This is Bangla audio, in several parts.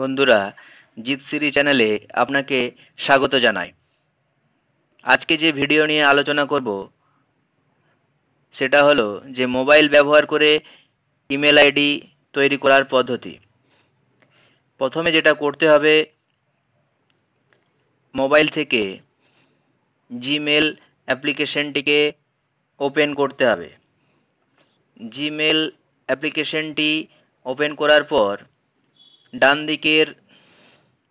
বন্ধুরা জিত সিরি চ্যানেলে আপনাকে স্বাগত জানাই আজকে যে ভিডিও নিয়ে আলোচনা করব সেটা হলো যে মোবাইল ব্যবহার করে ইমেল আইডি তৈরি করার পদ্ধতি প্রথমে যেটা করতে হবে মোবাইল থেকে জিমেল অ্যাপ্লিকেশনটিকে ওপেন করতে হবে জিমেল অ্যাপ্লিকেশনটি ওপেন করার পর ডান দিকের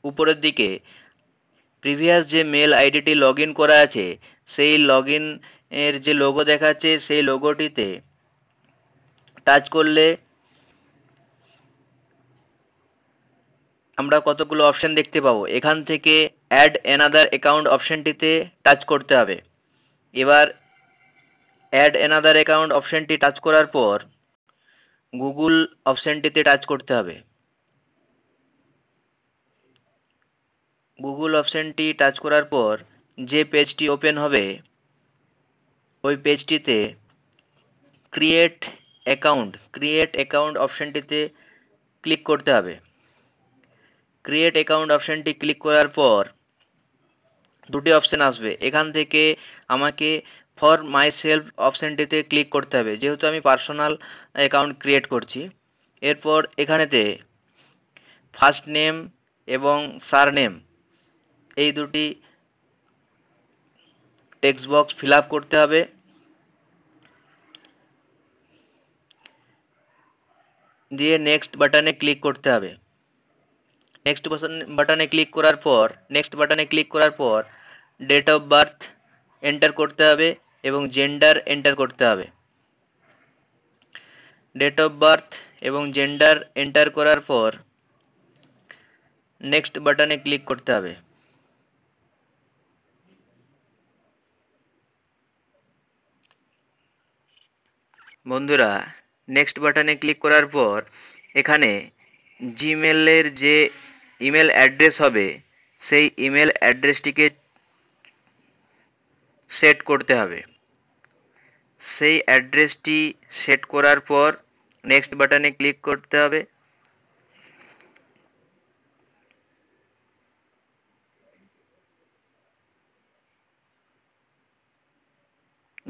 উপরের দিকে প্রিভিয়াস যে মেল আইডিটি লগ করা আছে সেই লগ এর যে লোগো দেখাচ্ছে সেই লোগোটিতে টাচ করলে আমরা কতগুলো অপশান দেখতে পাবো এখান থেকে অ্যাড অ্যানাদার অ্যাকাউন্ট অপশানটিতে টাচ করতে হবে এবার অ্যাড অ্যানাদার অ্যাকাউন্ট অপশানটি টাচ করার পর গুগল অপশনটিতে টাচ করতে হবে গুগল অপশানটি টাচ করার পর যে পেজটি ওপেন হবে ওই পেজটিতে ক্রিয়েট অ্যাকাউন্ট ক্রিয়েট অ্যাকাউন্ট অপশানটিতে ক্লিক করতে হবে ক্রিয়েট অ্যাকাউন্ট অপশানটি ক্লিক করার পর দুটি অপশান আসবে এখান থেকে আমাকে ফর মাই সেলফ অপশানটিতে ক্লিক করতে হবে যেহেতু আমি পার্সোনাল অ্যাকাউন্ট ক্রিয়েট করছি এরপর এখানেতে ফার্স্ট নেম এবং সার নেম এই দুটি টেক্সট বক্স ফিল করতে হবে দিয়ে নেক্সট বাটনে ক্লিক করতে হবে নেক্সট বাটনে ক্লিক করার পর নেক্সট বাটনে ক্লিক করার পর ডেট অফ বার্থ এন্টার করতে হবে এবং জেন্ডার এন্টার করতে হবে ডেট অফ বার্থ এবং জেন্ডার এন্টার করার পর নেক্সট বাটনে ক্লিক করতে হবে বন্ধুরা নেক্সট বাটনে ক্লিক করার পর এখানে জিমেলের যে ইমেল অ্যাড্রেস হবে সেই ইমেল অ্যাড্রেসটিকে সেট করতে হবে সেই অ্যাড্রেসটি সেট করার পর নেক্সট বাটনে ক্লিক করতে হবে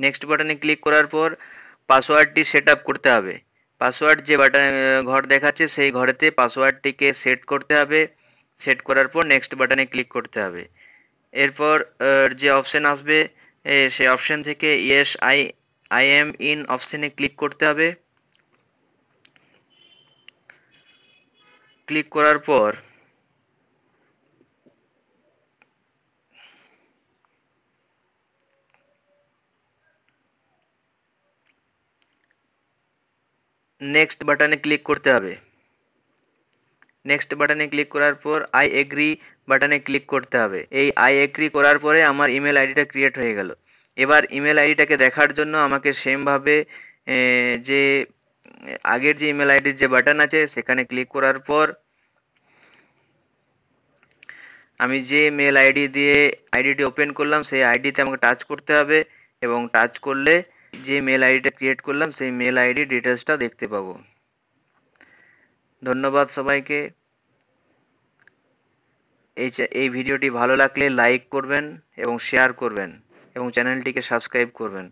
নেক্সট বাটনে ক্লিক করার পর পাসওয়ার্ডটি সেট আপ করতে হবে পাসওয়ার্ড যে বাটন ঘর দেখাচ্ছে সেই ঘরেতে পাসওয়ার্ডটিকে সেট করতে হবে সেট করার পর নেক্সট বাটনে ক্লিক করতে হবে এরপর যে অপশান আসবে সেই অপশান থেকে yes I I'm in অপশানে ক্লিক করতে হবে ক্লিক করার পর নেক্সট বাটনে ক্লিক করতে হবে নেক্সট বাটনে ক্লিক করার পর আই এগ্রি বাটনে ক্লিক করতে হবে এই আই এগ্রি করার পরে আমার ইমেল আইডিটা ক্রিয়েট হয়ে গেল এবার ইমেল আইডিটাকে দেখার জন্য আমাকে সেমভাবে যে আগের যে ইমেল আইডির যে বাটন আছে সেখানে ক্লিক করার পর আমি যে মেল আইডি দিয়ে আইডিটি ওপেন করলাম সেই আইডিতে আমাকে টাচ করতে হবে এবং টাচ করলে যে মেল আইডিটা ক্রিয়েট করলাম সেই মেল আইডি ডিটেলসটা দেখতে পাবো ধন্যবাদ সবাইকে এই এই ভিডিওটি ভালো লাগলে লাইক করবেন এবং শেয়ার করবেন এবং চ্যানেলটিকে সাবস্ক্রাইব করবেন